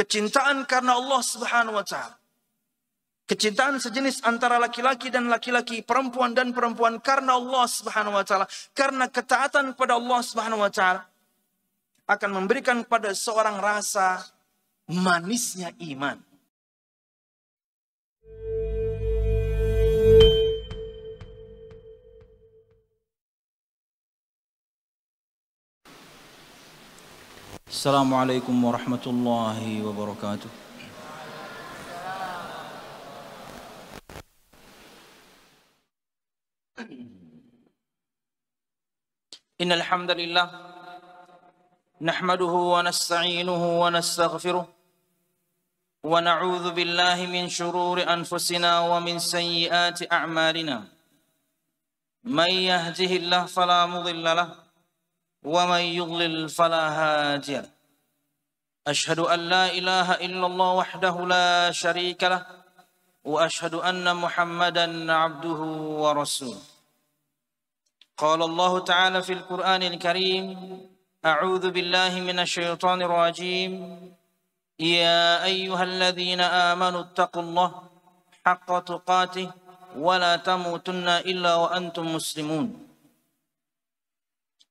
Kecintaan karena Allah Subhanahu wa taala. Kecintaan sejenis antara laki-laki dan laki-laki, perempuan dan perempuan karena Allah Subhanahu wa taala, karena ketaatan kepada Allah Subhanahu wa taala akan memberikan kepada seorang rasa manisnya iman. السلام عليكم ورحمة الله وبركاته إن الحمد لله نحمده ونستعينه ونستغفره ونعوذ بالله من شرور أنفسنا ومن سيئات أعمالنا من يهده الله فلا مضل له ومن يضلل فلا هادي له أشهد أن لا إله إلا الله وحده لا شريك له وأشهد أن محمدا عبده ورسوله قال الله تعالى في القرآن الكريم أعوذ بالله من الشيطان الرجيم يا أيها الذين آمنوا اتقوا الله حق تقاته ولا تموتن إلا وأنتم مسلمون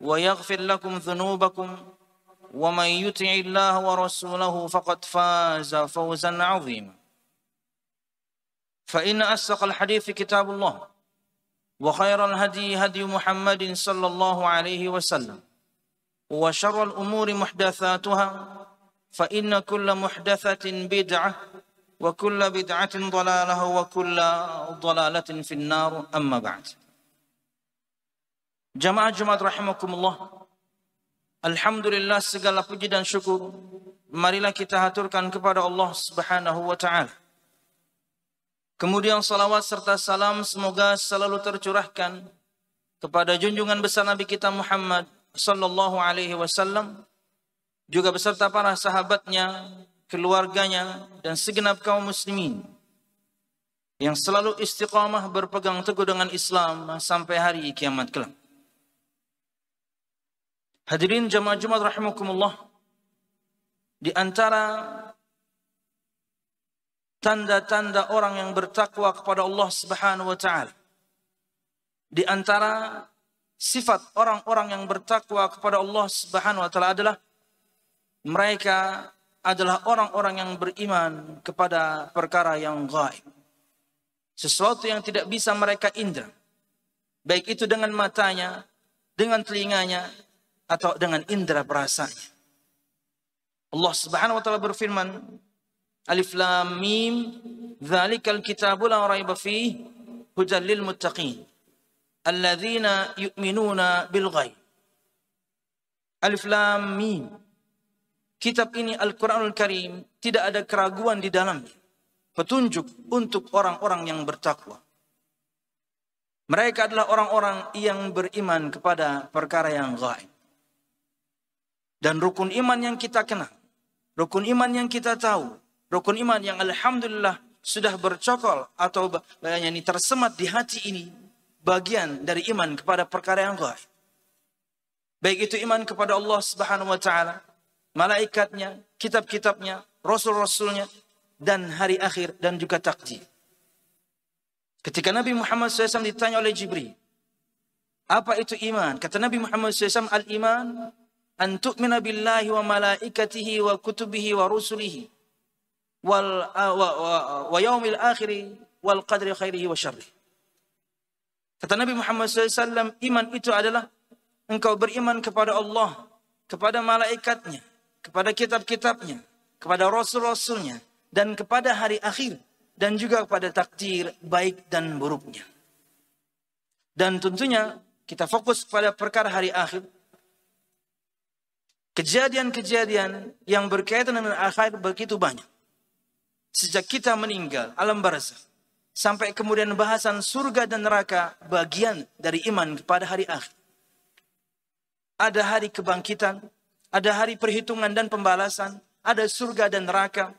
ويغفر لكم ذنوبكم ومن يطع الله ورسوله فقد فاز فوزا عظيما فإن أصدق الحديث كتاب الله وخير الهدي هدي محمد صلى الله عليه وسلم وشر الأمور محدثاتها فإن كل محدثة بدعة وكل بدعة ضلالة وكل ضلالة في النار أما بعد Jamaah Jumat rahimakumullah. Alhamdulillah segala puji dan syukur marilah kita haturkan kepada Allah Subhanahu wa taala. Kemudian salawat serta salam semoga selalu tercurahkan kepada junjungan besar Nabi kita Muhammad sallallahu alaihi wasallam juga beserta para sahabatnya, keluarganya dan segenap kaum muslimin yang selalu istiqamah berpegang teguh dengan Islam sampai hari kiamat kelak. Hadirin jemaah Jumat rahimakumullah. Di antara tanda-tanda orang yang bertakwa kepada Allah Subhanahu wa taala. Di antara sifat orang-orang yang bertakwa kepada Allah Subhanahu wa taala adalah mereka adalah orang-orang yang beriman kepada perkara yang gaib. Sesuatu yang tidak bisa mereka indra. Baik itu dengan matanya, dengan telinganya, atau dengan indera perasanya. Allah Subhanahu wa taala berfirman, Alif Lam Mim, "Dzalikal kitabu la raiba fihi hudal lil muttaqin alladzina yu'minuna bil ghaib." Alif Lam Mim. Kitab ini Al-Qur'anul Karim tidak ada keraguan di dalamnya. Petunjuk untuk orang-orang yang bertakwa. Mereka adalah orang-orang yang beriman kepada perkara yang gaib. Dan rukun iman yang kita kenal, rukun iman yang kita tahu, rukun iman yang alhamdulillah sudah bercokol atau ini tersemat di hati ini bagian dari iman kepada perkara yang gaib. Baik itu iman kepada Allah Subhanahu wa taala, malaikatnya, kitab-kitabnya, rasul-rasulnya dan hari akhir dan juga takdir. Ketika Nabi Muhammad SAW ditanya oleh Jibril, apa itu iman? Kata Nabi Muhammad SAW, al-iman an tu'mina billahi wa malaikatihi wa kutubihi wa rusulihi wal wa, wa, wa yaumil akhir wal qadri khairihi wa sharri. Kata Nabi Muhammad SAW, iman itu adalah engkau beriman kepada Allah, kepada malaikatnya, kepada kitab-kitabnya, kepada rasul-rasulnya, dan kepada hari akhir, dan juga kepada takdir baik dan buruknya. Dan tentunya kita fokus pada perkara hari akhir, Kejadian-kejadian yang berkaitan dengan akhir begitu banyak. Sejak kita meninggal alam barzah sampai kemudian bahasan surga dan neraka bagian dari iman kepada hari akhir. Ada hari kebangkitan, ada hari perhitungan dan pembalasan, ada surga dan neraka.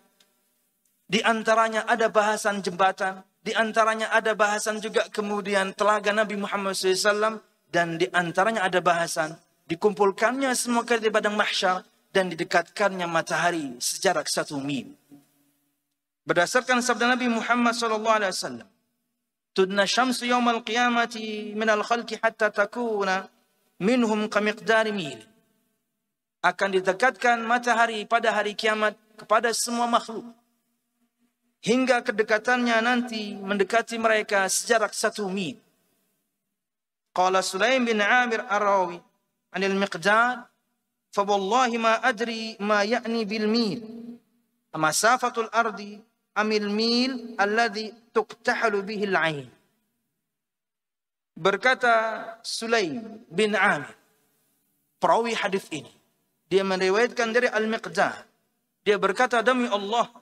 Di antaranya ada bahasan jembatan, di antaranya ada bahasan juga kemudian telaga Nabi Muhammad SAW dan di antaranya ada bahasan dikumpulkannya semua kali di padang mahsyar dan didekatkannya matahari sejarak satu mil. Berdasarkan sabda Nabi Muhammad sallallahu alaihi wasallam, "Tudna syamsu yaumal qiyamati min al-khalqi hatta takuna minhum kamiqdar mil." Akan didekatkan matahari pada hari kiamat kepada semua makhluk hingga kedekatannya nanti mendekati mereka sejarak satu mil. Qala Sulaim bin Amir Ar-Rawi anil miqdad fa wallahi ma adri ma ya'ni bil mil masafatul ardi amil mil alladhi tuqtahalu bihi al ain berkata Sulaim bin Amir perawi hadis ini dia meriwayatkan dari Al-Miqdad dia berkata demi Allah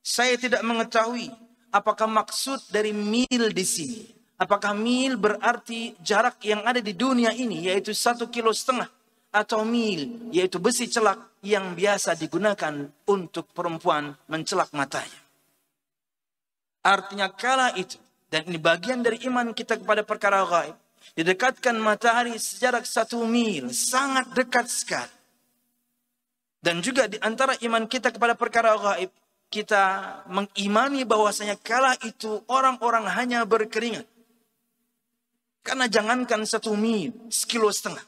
saya tidak mengetahui apakah maksud dari mil di sini Apakah mil berarti jarak yang ada di dunia ini yaitu satu kilo setengah atau mil yaitu besi celak yang biasa digunakan untuk perempuan mencelak matanya. Artinya kala itu dan ini bagian dari iman kita kepada perkara gaib didekatkan matahari sejarak satu mil sangat dekat sekali. Dan juga di antara iman kita kepada perkara gaib kita mengimani bahwasanya kala itu orang-orang hanya berkeringat karena jangankan satu mil, sekilo setengah.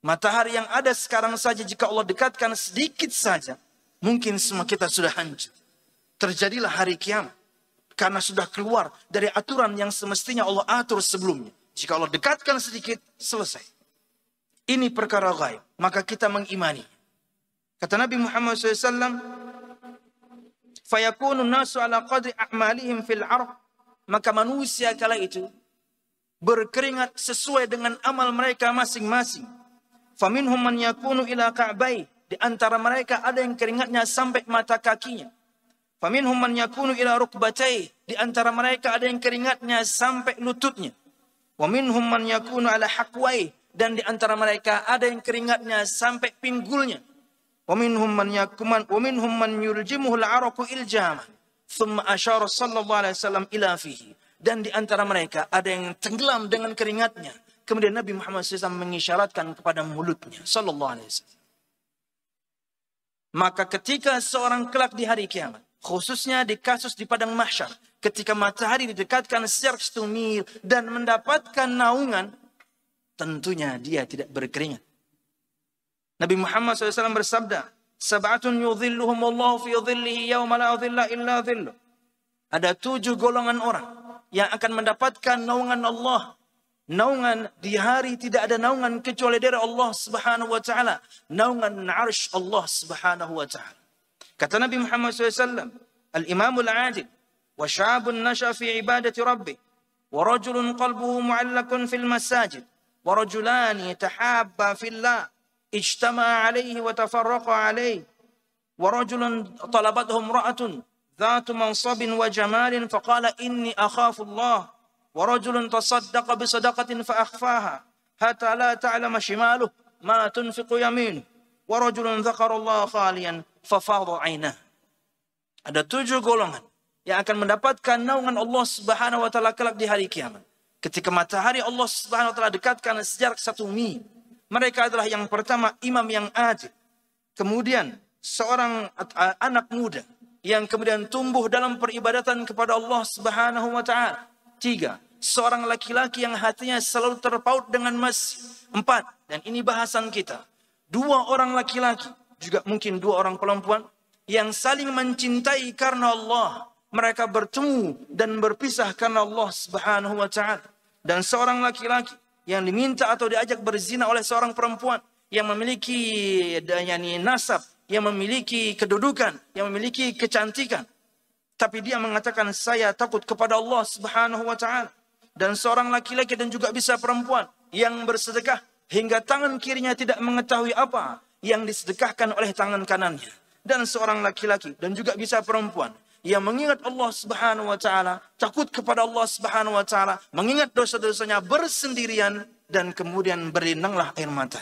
Matahari yang ada sekarang saja jika Allah dekatkan sedikit saja, mungkin semua kita sudah hancur. Terjadilah hari kiamat. Karena sudah keluar dari aturan yang semestinya Allah atur sebelumnya. Jika Allah dekatkan sedikit, selesai. Ini perkara gaib. Maka kita mengimani. Kata Nabi Muhammad SAW, Fayakunun nasu ala qadri a'malihim fil arq. Maka manusia kala itu berkeringat sesuai dengan amal mereka masing-masing. Faminhum man yakunu ila ka'bai. Di antara mereka ada yang keringatnya sampai mata kakinya. Faminhum man yakunu ila rukbatai. Di antara mereka ada yang keringatnya sampai lututnya. Wa minhum man yakunu ala hakwai. Dan di antara mereka ada yang keringatnya sampai pinggulnya. Wa minhum man yakuman wa minhum man yurjimuhu al iljama. Thumma asyara sallallahu alaihi wasallam ila fihi. Dan di antara mereka ada yang tenggelam dengan keringatnya. Kemudian Nabi Muhammad SAW mengisyaratkan kepada mulutnya. Sallallahu alaihi wasallam. Maka ketika seorang kelak di hari kiamat. Khususnya di kasus di padang mahsyar. Ketika matahari didekatkan secara stumir. Dan mendapatkan naungan. Tentunya dia tidak berkeringat. Nabi Muhammad SAW bersabda, Sabatun yudhilluhum Allah fi yudhillihi yawma la illa dhilluh. Ada tujuh golongan orang yang akan mendapatkan naungan Allah. Naungan di hari tidak ada naungan kecuali dari Allah Subhanahu wa taala, naungan arsh Allah Subhanahu wa taala. Kata Nabi Muhammad SAW, Al-Imam Al-Adil, wa syabun nasha fi ibadati Rabbi, wa rajulun qalbuhu mu'allakun fil masajid, wa rajulani tahabba fillah, اجتمع عليه وتفرق عليه ورجل طلبته امرأة ذات منصب وجمال فقال إني أخاف الله ورجل تصدق بصدقة فأخفاها حتى لا تعلم شماله ما تنفق يمينه ورجل ذكر الله خاليا ففاض عينه Ada tujuh golongan yang akan mendapatkan naungan Allah Subhanahu wa taala kelak di hari kiamat. Ketika matahari Allah Subhanahu wa taala dekatkan sejarak satu mi, mereka adalah yang pertama imam yang adil. Kemudian seorang anak muda yang kemudian tumbuh dalam peribadatan kepada Allah Subhanahu wa taala. Tiga, seorang laki-laki yang hatinya selalu terpaut dengan masjid. Empat, dan ini bahasan kita. Dua orang laki-laki, juga mungkin dua orang perempuan, yang saling mencintai karena Allah. Mereka bertemu dan berpisah karena Allah subhanahu wa ta'ala. Dan seorang laki-laki yang diminta atau diajak berzina oleh seorang perempuan yang memiliki eh, yani nasab yang memiliki kedudukan, yang memiliki kecantikan. Tapi dia mengatakan saya takut kepada Allah Subhanahu wa taala. Dan seorang laki-laki dan juga bisa perempuan yang bersedekah hingga tangan kirinya tidak mengetahui apa yang disedekahkan oleh tangan kanannya. Dan seorang laki-laki dan juga bisa perempuan yang mengingat Allah Subhanahu wa taala, takut kepada Allah Subhanahu wa taala, mengingat dosa-dosanya bersendirian dan kemudian berinanglah air mata.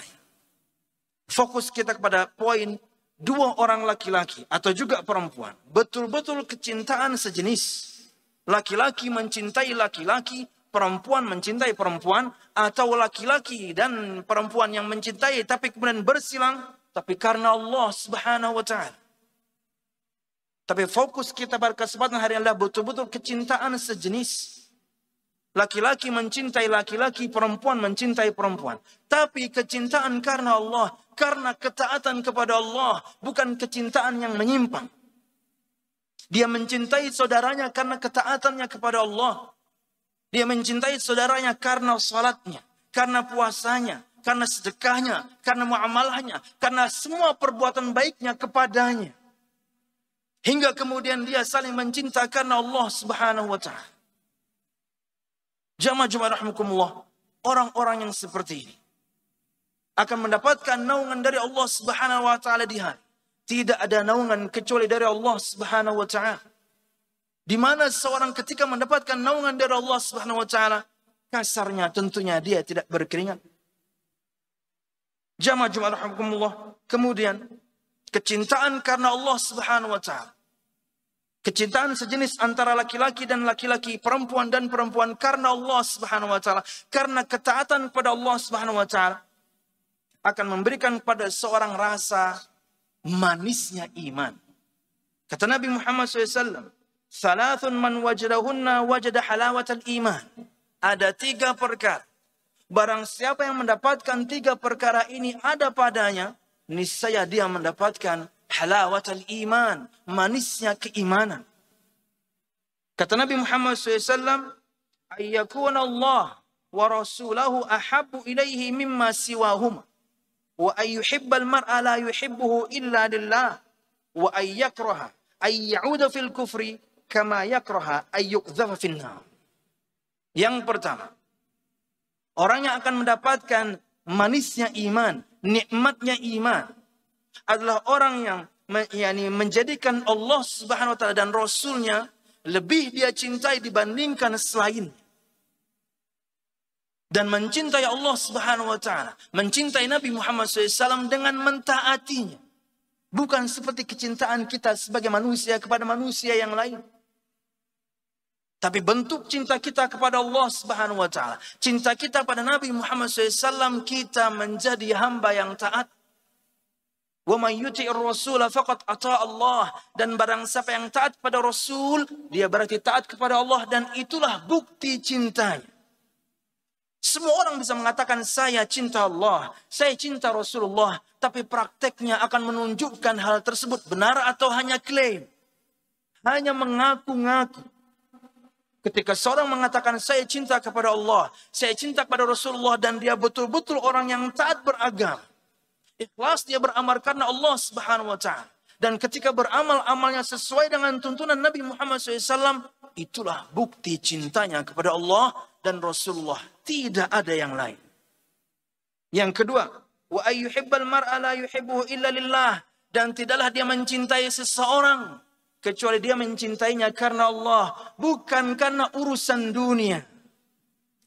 Fokus kita kepada poin dua orang laki-laki atau juga perempuan betul-betul kecintaan sejenis. Laki-laki mencintai laki-laki, perempuan mencintai perempuan atau laki-laki dan perempuan yang mencintai tapi kemudian bersilang tapi karena Allah Subhanahu wa taala. Tapi fokus kita kesempatan hari adalah betul-betul kecintaan sejenis Laki-laki mencintai laki-laki, perempuan mencintai perempuan. Tapi kecintaan karena Allah, karena ketaatan kepada Allah, bukan kecintaan yang menyimpang. Dia mencintai saudaranya karena ketaatannya kepada Allah. Dia mencintai saudaranya karena salatnya, karena puasanya, karena sedekahnya, karena muamalahnya, karena semua perbuatan baiknya kepadanya. Hingga kemudian dia saling mencinta karena Allah Subhanahu wa taala jamaah jemaah rahimakumullah, orang-orang yang seperti ini akan mendapatkan naungan dari Allah Subhanahu wa taala di hari. Tidak ada naungan kecuali dari Allah Subhanahu wa taala. Di mana seorang ketika mendapatkan naungan dari Allah Subhanahu wa taala, kasarnya tentunya dia tidak berkeringat. jamaah jemaah rahimakumullah, kemudian kecintaan karena Allah Subhanahu wa taala Kecintaan sejenis antara laki-laki dan laki-laki, perempuan dan perempuan karena Allah Subhanahu wa taala, karena ketaatan kepada Allah Subhanahu wa taala akan memberikan kepada seorang rasa manisnya iman. Kata Nabi Muhammad SAW, salatun man wajadahunna wajada halawatan iman. Ada tiga perkara. Barang siapa yang mendapatkan tiga perkara ini ada padanya, niscaya dia mendapatkan halawatal iman, manisnya keimanan. Kata Nabi Muhammad SAW, ayyakuna Allah wa rasulahu ahabu ilaihi mimma siwahuma. Wa ayyuhibbal mar'a la yuhibbuhu illa lillah. Wa ayyakraha ayyauda fil kufri kama yakraha ayyukdhafa finnar. Yang pertama, orang yang akan mendapatkan manisnya iman, nikmatnya iman, adalah orang yang yakni menjadikan Allah Subhanahu wa taala dan rasulnya lebih dia cintai dibandingkan selain dan mencintai Allah Subhanahu wa taala, mencintai Nabi Muhammad SAW dengan mentaatinya. Bukan seperti kecintaan kita sebagai manusia kepada manusia yang lain. Tapi bentuk cinta kita kepada Allah Subhanahu wa taala, cinta kita pada Nabi Muhammad SAW kita menjadi hamba yang taat Wa yuti'ir rasul Allah dan barang siapa yang taat kepada Rasul, dia berarti taat kepada Allah dan itulah bukti cintanya. Semua orang bisa mengatakan saya cinta Allah, saya cinta Rasulullah, tapi prakteknya akan menunjukkan hal tersebut benar atau hanya klaim. Hanya mengaku-ngaku. Ketika seorang mengatakan saya cinta kepada Allah, saya cinta kepada Rasulullah dan dia betul-betul orang yang taat beragama Ikhlas dia beramal karena Allah Subhanahu wa taala. Dan ketika beramal amalnya sesuai dengan tuntunan Nabi Muhammad SAW, itulah bukti cintanya kepada Allah dan Rasulullah. Tidak ada yang lain. Yang kedua, wa ayyuhibbal mar'a illa lillah. Dan tidaklah dia mencintai seseorang kecuali dia mencintainya karena Allah, bukan karena urusan dunia.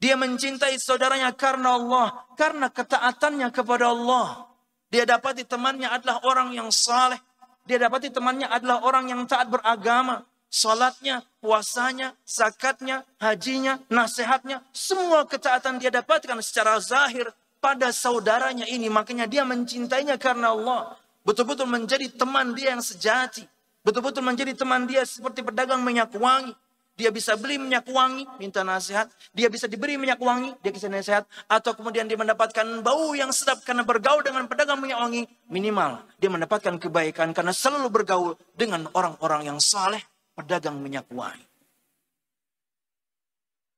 Dia mencintai saudaranya karena Allah, karena ketaatannya kepada Allah. Dia dapati temannya adalah orang yang saleh. Dia dapati temannya adalah orang yang taat beragama. Salatnya, puasanya, zakatnya, hajinya, nasihatnya. Semua ketaatan dia dapatkan secara zahir pada saudaranya ini. Makanya dia mencintainya karena Allah. Betul-betul menjadi teman dia yang sejati. Betul-betul menjadi teman dia seperti pedagang minyak wangi dia bisa beli minyak wangi, minta nasihat. Dia bisa diberi minyak wangi, dia bisa nasihat. Atau kemudian dia mendapatkan bau yang sedap karena bergaul dengan pedagang minyak wangi. Minimal, dia mendapatkan kebaikan karena selalu bergaul dengan orang-orang yang saleh pedagang minyak wangi.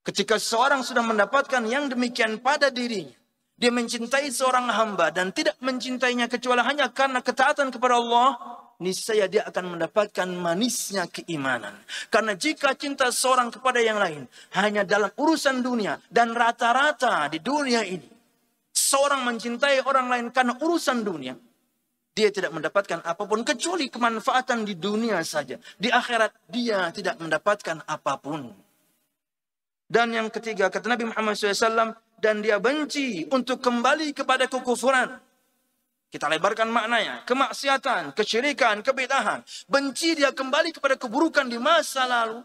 Ketika seorang sudah mendapatkan yang demikian pada dirinya, dia mencintai seorang hamba dan tidak mencintainya kecuali hanya karena ketaatan kepada Allah, niscaya dia akan mendapatkan manisnya keimanan. Karena jika cinta seorang kepada yang lain hanya dalam urusan dunia dan rata-rata di dunia ini seorang mencintai orang lain karena urusan dunia, dia tidak mendapatkan apapun kecuali kemanfaatan di dunia saja. Di akhirat dia tidak mendapatkan apapun. Dan yang ketiga kata Nabi Muhammad SAW dan dia benci untuk kembali kepada kekufuran kita lebarkan maknanya. Kemaksiatan, kecerikan, kebedahan. Benci dia kembali kepada keburukan di masa lalu.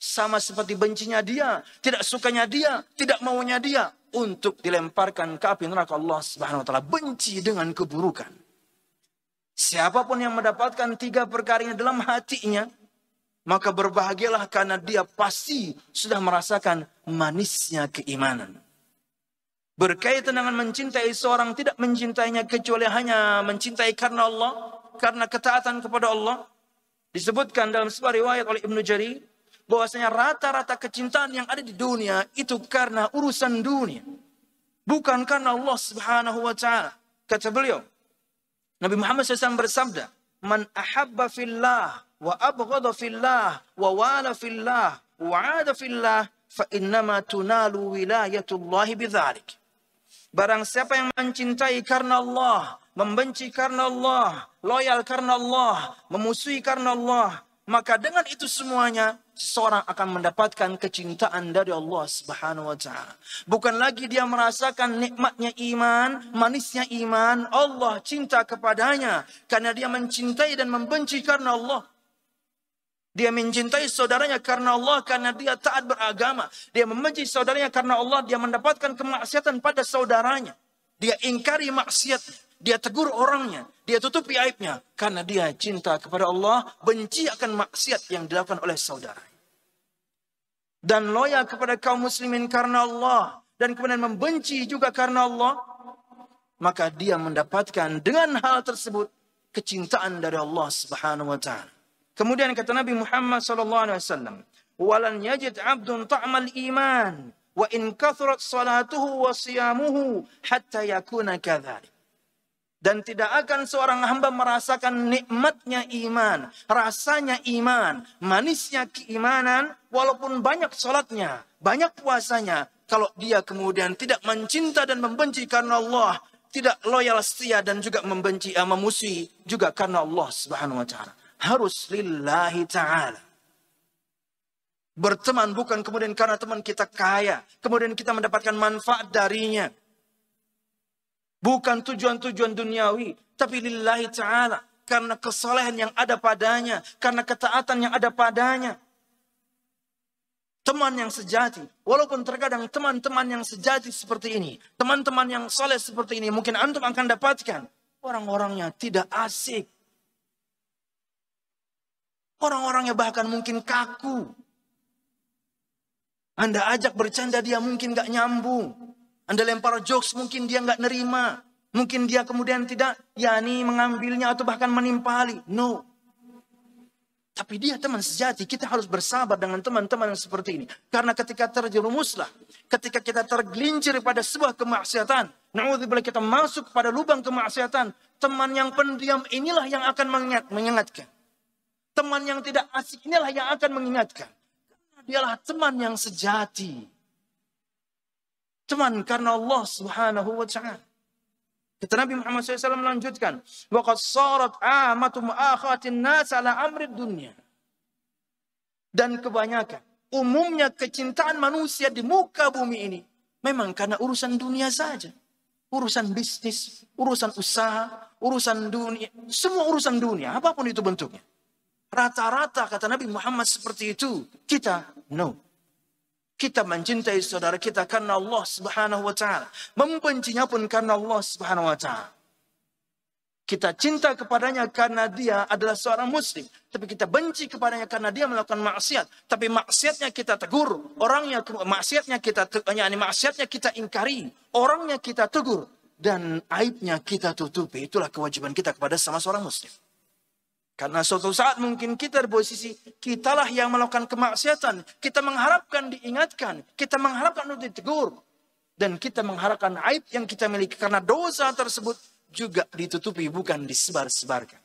Sama seperti bencinya dia. Tidak sukanya dia. Tidak maunya dia. Untuk dilemparkan ke api neraka Allah subhanahu wa ta'ala. Benci dengan keburukan. Siapapun yang mendapatkan tiga perkara ini dalam hatinya. Maka berbahagialah karena dia pasti sudah merasakan manisnya keimanan. Berkaitan dengan mencintai seorang tidak mencintainya kecuali hanya mencintai karena Allah, karena ketaatan kepada Allah. Disebutkan dalam sebuah riwayat oleh Ibnu Jari bahwasanya rata-rata kecintaan yang ada di dunia itu karena urusan dunia. Bukan karena Allah Subhanahu wa taala. Kata beliau, Nabi Muhammad SAW bersabda, "Man ahabba fillah wa abghadha fillah wa wala fillah wa 'ada fillah fa innama tunalu wilayatullahi bidzalik." Barang siapa yang mencintai karena Allah, membenci karena Allah, loyal karena Allah, memusuhi karena Allah, maka dengan itu semuanya seseorang akan mendapatkan kecintaan dari Allah Subhanahu wa taala. Bukan lagi dia merasakan nikmatnya iman, manisnya iman, Allah cinta kepadanya karena dia mencintai dan membenci karena Allah Dia mencintai saudaranya karena Allah, karena dia taat beragama. Dia membenci saudaranya karena Allah, dia mendapatkan kemaksiatan pada saudaranya. Dia ingkari maksiatnya, dia tegur orangnya, dia tutupi aibnya. Karena dia cinta kepada Allah, benci akan maksiat yang dilakukan oleh saudara. Dan loyal kepada kaum muslimin karena Allah. Dan kemudian membenci juga karena Allah. Maka dia mendapatkan dengan hal tersebut kecintaan dari Allah subhanahu wa ta'ala. Kemudian kata Nabi Muhammad sallallahu alaihi wasallam, "Walan yajid 'abdun ta'mal iman wa in kathurat salatuhu wa siyamuhu hatta yakuna kadzalik." Dan tidak akan seorang hamba merasakan nikmatnya iman, rasanya iman, manisnya keimanan, walaupun banyak sholatnya, banyak puasanya. Kalau dia kemudian tidak mencinta dan membenci karena Allah, tidak loyal setia dan juga membenci, ah, memusuhi juga karena Allah subhanahu wa ta'ala harus lillahi ta'ala. Berteman bukan kemudian karena teman kita kaya. Kemudian kita mendapatkan manfaat darinya. Bukan tujuan-tujuan duniawi. Tapi lillahi ta'ala. Karena kesalehan yang ada padanya. Karena ketaatan yang ada padanya. Teman yang sejati. Walaupun terkadang teman-teman yang sejati seperti ini. Teman-teman yang soleh seperti ini. Mungkin antum akan dapatkan. Orang-orangnya tidak asik. Orang-orangnya bahkan mungkin kaku. Anda ajak bercanda dia mungkin gak nyambung. Anda lempar jokes mungkin dia gak nerima. Mungkin dia kemudian tidak yani mengambilnya atau bahkan menimpali. No. Tapi dia teman sejati. Kita harus bersabar dengan teman-teman yang seperti ini. Karena ketika terjerumuslah. Ketika kita tergelincir pada sebuah kemaksiatan. Na'udzubillah kita masuk pada lubang kemaksiatan. Teman yang pendiam inilah yang akan mengingat, mengingatkan. Teman yang tidak asik inilah yang akan mengingatkan. dialah teman yang sejati. Teman karena Allah subhanahu wa ta'ala. Kata Nabi Muhammad SAW melanjutkan. Waqad sarat amatum akhatin nas ala amrid dunia. Dan kebanyakan. Umumnya kecintaan manusia di muka bumi ini. Memang karena urusan dunia saja. Urusan bisnis, urusan usaha, urusan dunia. Semua urusan dunia, apapun itu bentuknya. Rata-rata kata Nabi Muhammad seperti itu. Kita, no. Kita mencintai saudara kita karena Allah subhanahu wa ta'ala. Membencinya pun karena Allah subhanahu wa ta'ala. Kita cinta kepadanya karena dia adalah seorang muslim. Tapi kita benci kepadanya karena dia melakukan maksiat. Tapi maksiatnya kita tegur. Orangnya maksiatnya kita yakni maksiatnya kita ingkari. Orangnya kita tegur. Dan aibnya kita tutupi. Itulah kewajiban kita kepada sama seorang muslim. Karena suatu saat mungkin kita di posisi kitalah yang melakukan kemaksiatan. Kita mengharapkan diingatkan. Kita mengharapkan untuk ditegur. Dan kita mengharapkan aib yang kita miliki. Karena dosa tersebut juga ditutupi bukan disebar-sebarkan.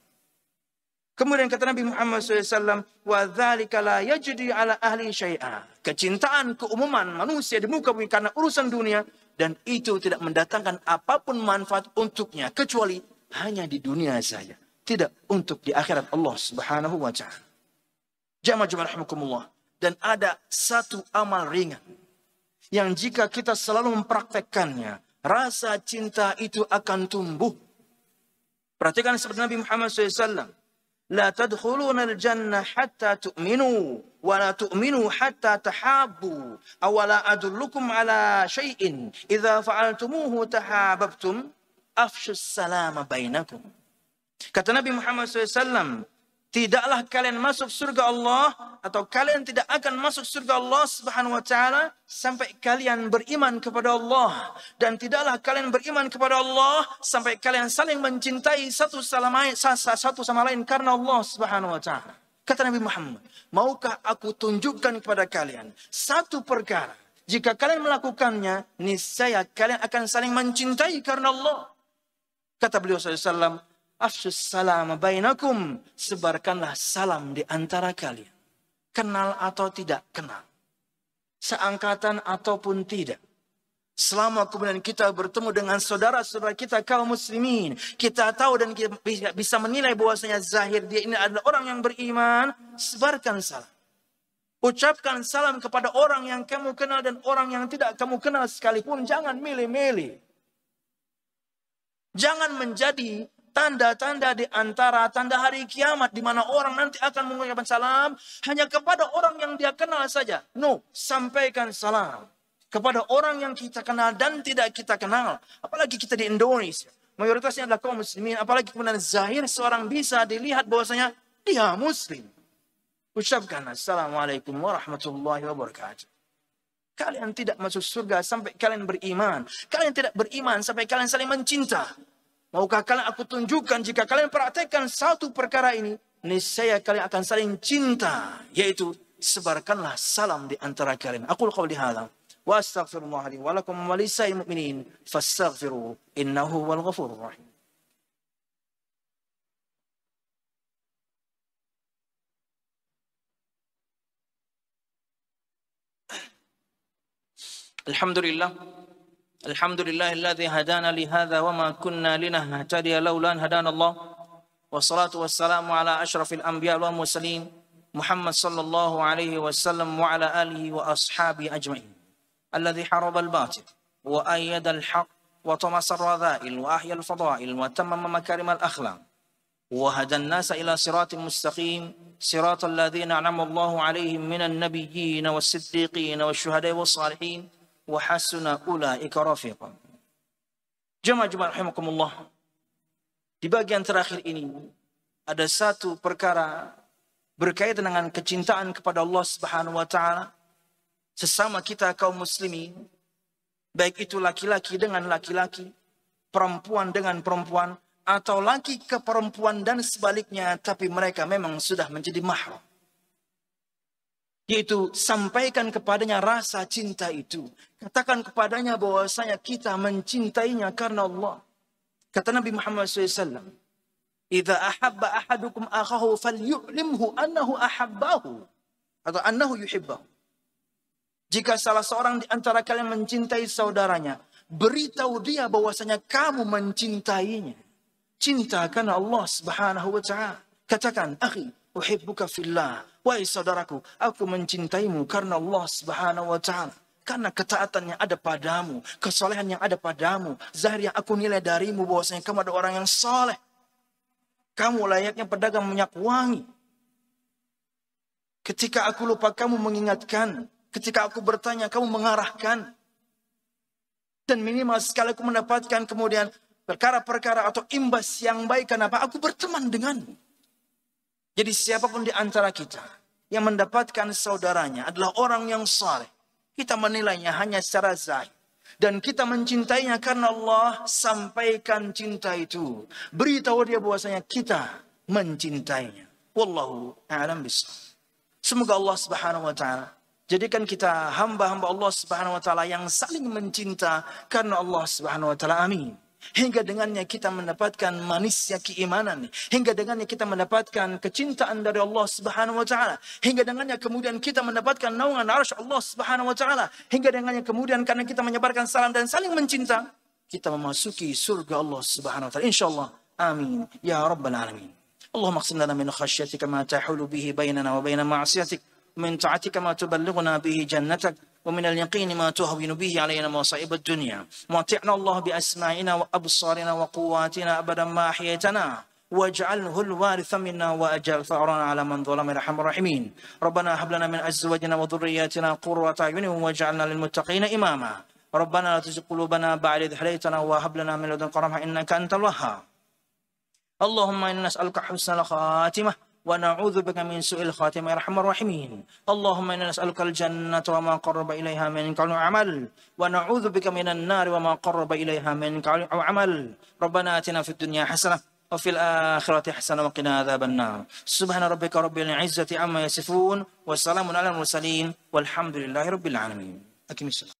Kemudian kata Nabi Muhammad SAW, وَذَلِكَ لَا يَجْدِي عَلَى أَهْلِ شَيْئًا Kecintaan keumuman manusia di muka bumi karena urusan dunia. Dan itu tidak mendatangkan apapun manfaat untuknya. Kecuali hanya di dunia saja tidak untuk di akhirat Allah Subhanahu wa taala. Jamaah rahimakumullah. Dan ada satu amal ringan yang jika kita selalu mempraktekkannya, rasa cinta itu akan tumbuh. Perhatikan seperti Nabi Muhammad SAW. La tadkhuluna al-jannah hatta tu'minu wa la tu'minu hatta tahabbu aw la adullukum ala syai'in idza fa'altumuhu tahabbtum afshus salama bainakum Kata Nabi Muhammad SAW, tidaklah kalian masuk surga Allah atau kalian tidak akan masuk surga Allah Subhanahu wa taala sampai kalian beriman kepada Allah dan tidaklah kalian beriman kepada Allah sampai kalian saling mencintai satu sama lain satu sama lain karena Allah Subhanahu wa taala. Kata Nabi Muhammad, "Maukah aku tunjukkan kepada kalian satu perkara? Jika kalian melakukannya, niscaya kalian akan saling mencintai karena Allah." Kata beliau sallallahu alaihi wasallam, Assalamualaikum, salam bainakum. Sebarkanlah salam di antara kalian. Kenal atau tidak kenal. Seangkatan ataupun tidak. Selama kemudian kita bertemu dengan saudara-saudara kita kaum muslimin. Kita tahu dan kita bisa menilai bahwasanya zahir dia ini adalah orang yang beriman. Sebarkan salam. Ucapkan salam kepada orang yang kamu kenal dan orang yang tidak kamu kenal sekalipun. Jangan milih-milih. Jangan menjadi tanda-tanda di antara tanda hari kiamat di mana orang nanti akan mengucapkan salam hanya kepada orang yang dia kenal saja. No, sampaikan salam kepada orang yang kita kenal dan tidak kita kenal. Apalagi kita di Indonesia. Mayoritasnya adalah kaum muslimin. Apalagi kemudian zahir seorang bisa dilihat bahwasanya dia muslim. Ucapkan Assalamualaikum warahmatullahi wabarakatuh. Kalian tidak masuk surga sampai kalian beriman. Kalian tidak beriman sampai kalian saling mencinta. Maukah kalian aku tunjukkan jika kalian praktekkan satu perkara ini, niscaya kalian akan saling cinta, yaitu sebarkanlah salam di antara kalian. Aku qauli hadza wa astaghfirullah li wa lakum wa lisa'il mu'minin fastaghfiruhu innahu wal ghafurur rahim. Alhamdulillah الحمد لله الذي هدانا لهذا وما كنا لنهتدي لولا أن هدانا الله والصلاة والسلام على أشرف الأنبياء والمرسلين محمد صلى الله عليه وسلم وعلى آله وأصحابه أجمعين الذي حارب الباطل وأيد الحق وطمس الرذائل وأحيا الفضائل وتمم مكارم الأخلاق وهدى الناس إلى صراط مستقيم صراط الذين أنعم الله عليهم من النبيين والصديقين والشهداء والصالحين wa hasuna ulaika rafiqa. Jemaah-jemaah rahimakumullah. Di bagian terakhir ini ada satu perkara berkaitan dengan kecintaan kepada Allah Subhanahu wa taala sesama kita kaum muslimin baik itu laki-laki dengan laki-laki, perempuan dengan perempuan atau laki ke perempuan dan sebaliknya tapi mereka memang sudah menjadi mahram. Yaitu sampaikan kepadanya rasa cinta itu. Katakan kepadanya bahwasanya kita mencintainya karena Allah. Kata Nabi Muhammad SAW. Idza ahabba ahadukum akhahu falyu'limhu annahu ahabbahu. Atau annahu yuhibbahu. Jika salah seorang di antara kalian mencintai saudaranya, beritahu dia bahwasanya kamu mencintainya. Cinta karena Allah Subhanahu wa taala. Katakan, "Akhi, uhibbuka fillah. Wahai saudaraku, aku mencintaimu karena Allah Subhanahu wa taala. Karena ketaatan yang ada padamu, kesolehan yang ada padamu, zahir yang aku nilai darimu bahwasanya kamu ada orang yang soleh. Kamu layaknya pedagang minyak wangi. Ketika aku lupa kamu mengingatkan, ketika aku bertanya kamu mengarahkan. Dan minimal sekali aku mendapatkan kemudian perkara-perkara atau imbas yang baik. Kenapa? Aku berteman denganmu. Jadi siapapun di antara kita yang mendapatkan saudaranya adalah orang yang saleh. Kita menilainya hanya secara zahir. Dan kita mencintainya karena Allah sampaikan cinta itu. Beritahu dia bahwasanya kita mencintainya. Wallahu a'lam Semoga Allah Subhanahu wa taala jadikan kita hamba-hamba Allah Subhanahu wa taala yang saling mencinta karena Allah Subhanahu wa taala. Amin. Hingga dengannya kita mendapatkan manisnya keimanan. Hingga dengannya kita mendapatkan kecintaan dari Allah subhanahu wa ta'ala. Hingga dengannya kemudian kita mendapatkan naungan arsh Allah subhanahu wa ta'ala. Hingga dengannya kemudian karena kita menyebarkan salam dan saling mencinta. Kita memasuki surga Allah subhanahu wa ta'ala. InsyaAllah. Amin. Ya Rabbal Alamin. اللهم اقسم لنا من خشيتك ما تحول به بيننا وبين معصيتك min طاعتك ما تبلغنا به جنتك ومن اليقين ما تهون به علينا مصائب الدنيا متعنا الله بأسمائنا وأبصارنا وقواتنا أبدا ما أحييتنا واجعله الوارث منا واجعل ثارنا على من ظلم ارحم الراحمين ربنا هب لنا من ازواجنا وذرياتنا قرة اعين واجعلنا للمتقين اماما ربنا لا تزغ قلوبنا بعد إذ هديتنا وهب لنا من لدنك رحمة إنك أنت الوهاب اللهم إنا نسألك حسن الخاتمة ونعوذ بك من سوء الخاتمة يا أرحم الراحمين اللهم إنا نسألك الجنة وما قرب إليها من قول وعمل ونعوذ بك من النار وما قرب إليها من قول وعمل ربنا آتنا في الدنيا حسنة وفي الآخرة حسنة وقنا عذاب النار سبحان ربك رب العزة عما يصفون وسلام على المرسلين والحمد لله رب العالمين أكمل السلام